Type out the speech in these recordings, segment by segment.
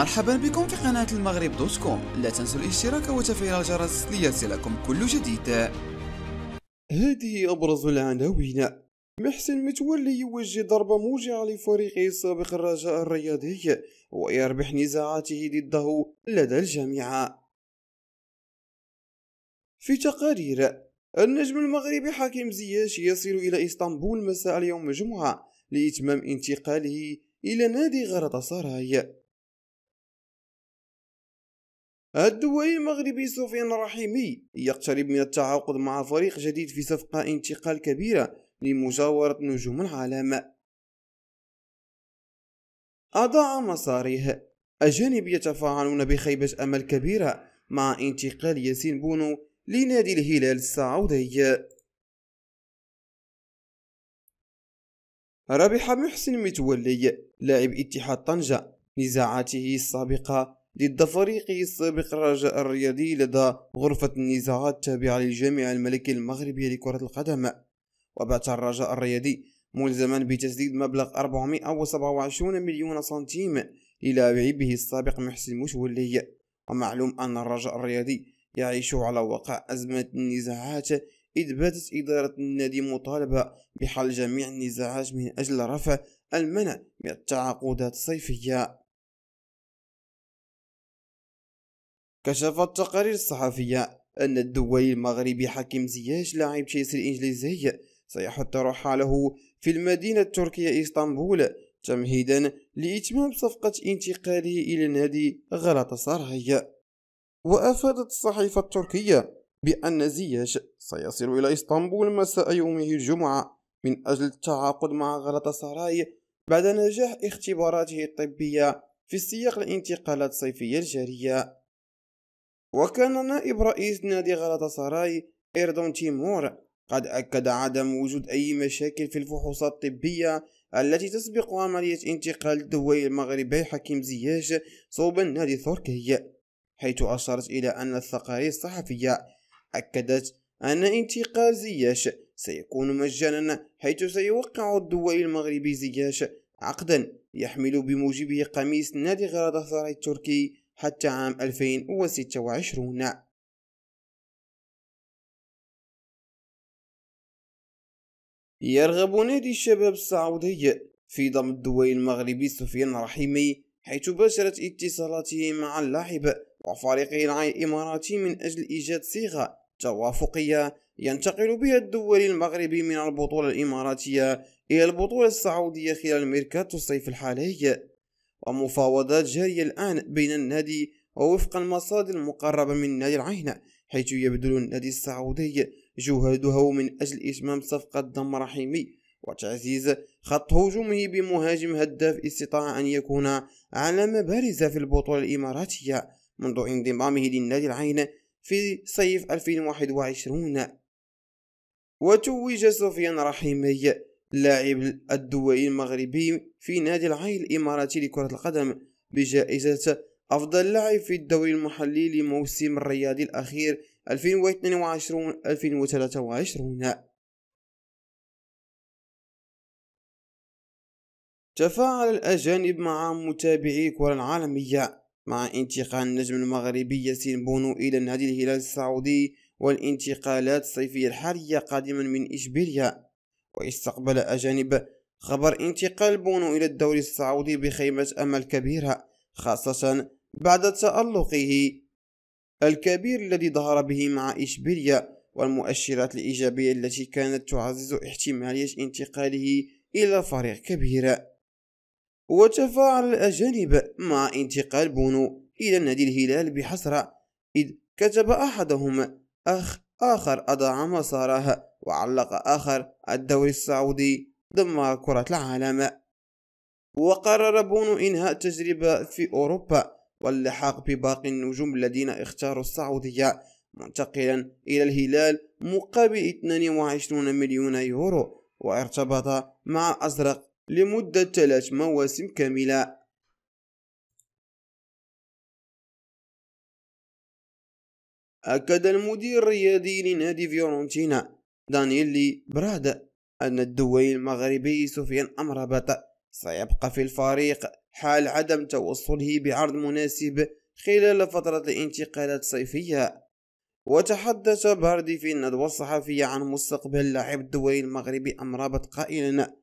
مرحبا بكم في قناة المغرب دوت كوم لا تنسوا الاشتراك وتفعيل الجرس ليصلكم كل جديد هذه أبرز العناوين محسن متولي يوجه ضربة موجعة لفريقه السابق الرجاء الرياضي ويربح نزاعاته ضده لدى الجامعة في تقارير النجم المغربي حكيم زياش يصل إلى إسطنبول مساء اليوم الجمعة لإتمام انتقاله إلى نادي غرطة سراي الدوائي المغربي سفيان الرحيمي يقترب من التعاقد مع فريق جديد في صفقة انتقال كبيرة لمجاورة نجوم العالم أضاع مصاريه أجانب يتفاعلون بخيبة أمل كبيرة مع انتقال ياسين بونو لنادي الهلال السعودي ربح محسن متولي لاعب اتحاد طنجة نزاعاته السابقة ضد فريقه السابق الرجاء الرياضي لدى غرفة النزاعات التابعة للجامعة الملكية المغربية لكرة القدم وبات الرجاء الرياضي ملزما بتسديد مبلغ 427 مليون سنتيم للاعبه السابق محسن مشولي ومعلوم أن الرجاء الرياضي يعيش على وقع أزمة النزاعات إذ باتت إدارة النادي مطالبة بحل جميع النزاعات من أجل رفع المنع من التعاقدات الصيفية كشفت التقارير الصحفية أن الدولي المغربي حكيم زياش لاعب تشيلسي الإنجليزي سيحط رحاله في المدينة التركية إسطنبول تمهيدا لإتمام صفقة انتقاله إلى نادي غلط سراي وأفادت الصحيفة التركية بأن زياش سيصل إلى إسطنبول مساء يومه الجمعة من أجل التعاقد مع غلط سراي بعد نجاح اختباراته الطبية في سياق الانتقالات الصيفية الجارية وكان نائب رئيس نادي غلطة سراي إيردون تيمور قد أكد عدم وجود أي مشاكل في الفحوصات الطبية التي تسبق عملية انتقال الدوي المغربي حكيم زياش صوب النادي التركي حيث أشارت إلى أن التقارير الصحفية أكدت أن انتقال زياش سيكون مجانا حيث سيوقع الدوي المغربي زياش عقدا يحمل بموجبه قميص نادي غرادة التركي حتى عام 2026 يرغب نادي الشباب السعودي في ضم الدولي المغربي سفيان رحيمي حيث باشرت اتصالاته مع اللاعب وفريقه العين الإماراتي من أجل إيجاد صيغة توافقية ينتقل بها الدولي المغربي من البطولة الإماراتية إلى البطولة السعودية خلال ميركاتو الصيف الحالي ومفاوضات جارية الآن بين النادي ووفق المصادر المقربة من نادي العينة حيث يبذل النادي السعودي جهده من أجل إتمام صفقة دم رحيمي وتعزيز خط هجومه بمهاجم هداف استطاع أن يكون علامة بارزة في البطولة الإماراتية منذ انضمامه للنادي العين في صيف 2021 وتوج سفيان رحيمي اللاعب الدولي المغربي في نادي العين الإماراتي لكرة القدم بجائزة أفضل لاعب في الدوري المحلي لموسم الرياضي الأخير 2022-2023 تفاعل الأجانب مع متابعي الكرة العالمية مع انتقال النجم المغربي ياسين بونو إلى نادي الهلال السعودي والانتقالات الصيفية الحالية قادما من إشبيلية واستقبل أجانب خبر انتقال بونو إلى الدوري السعودي بخيمة أمل كبيرة خاصة بعد تألقه الكبير الذي ظهر به مع إشبيليا والمؤشرات الإيجابية التي كانت تعزز احتمالية انتقاله إلى فريق كبير وتفاعل الأجانب مع انتقال بونو إلى نادي الهلال بحسرة إذ كتب أحدهم أخ آخر أضاع مساره وعلق آخر الدوري السعودي ضمن كرة العالم وقرر بونو إنهاء التجربة في أوروبا واللحاق بباقي النجوم الذين اختاروا السعودية منتقلا إلى الهلال مقابل 22 مليون يورو وارتبط مع الأزرق لمدة ثلاث مواسم كاملة أكد المدير الرياضي لنادي فيورنتينا دانييلي براد أن الدوي المغربي سفيان أمرابط سيبقى في الفريق حال عدم توصله بعرض مناسب خلال فترة الانتقالات الصيفية وتحدث باردي في الندوة الصحفية عن مستقبل لاعب الدوي المغربي أمرابط قائلا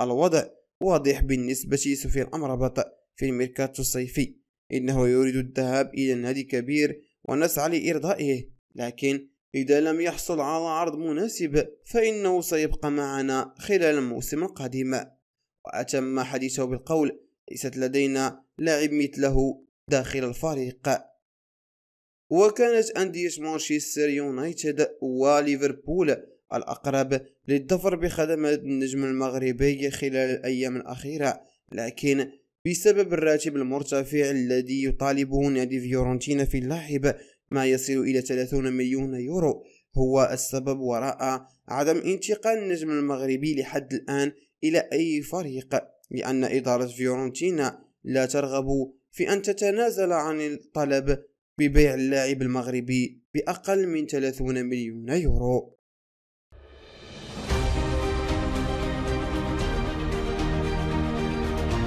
الوضع واضح بالنسبة لسفيان أمرابط في الميركاتو الصيفي إنه يريد الذهاب إلى نادي كبير ونسعى لإرضائه لكن إذا لم يحصل على عرض مناسب فإنه سيبقى معنا خلال الموسم القادم وأتم حديثه بالقول ليست لدينا لاعب مثله داخل الفريق وكانت أندية مانشستر يونايتد وليفربول الأقرب للظفر بخدمات النجم المغربي خلال الأيام الأخيرة لكن بسبب الراتب المرتفع الذي يطالبه نادي فيورنتينا في اللاعب ما يصل إلى 30 مليون يورو هو السبب وراء عدم انتقال النجم المغربي لحد الآن إلى أي فريق لأن إدارة فيورنتينا لا ترغب في أن تتنازل عن الطلب ببيع اللاعب المغربي بأقل من 30 مليون يورو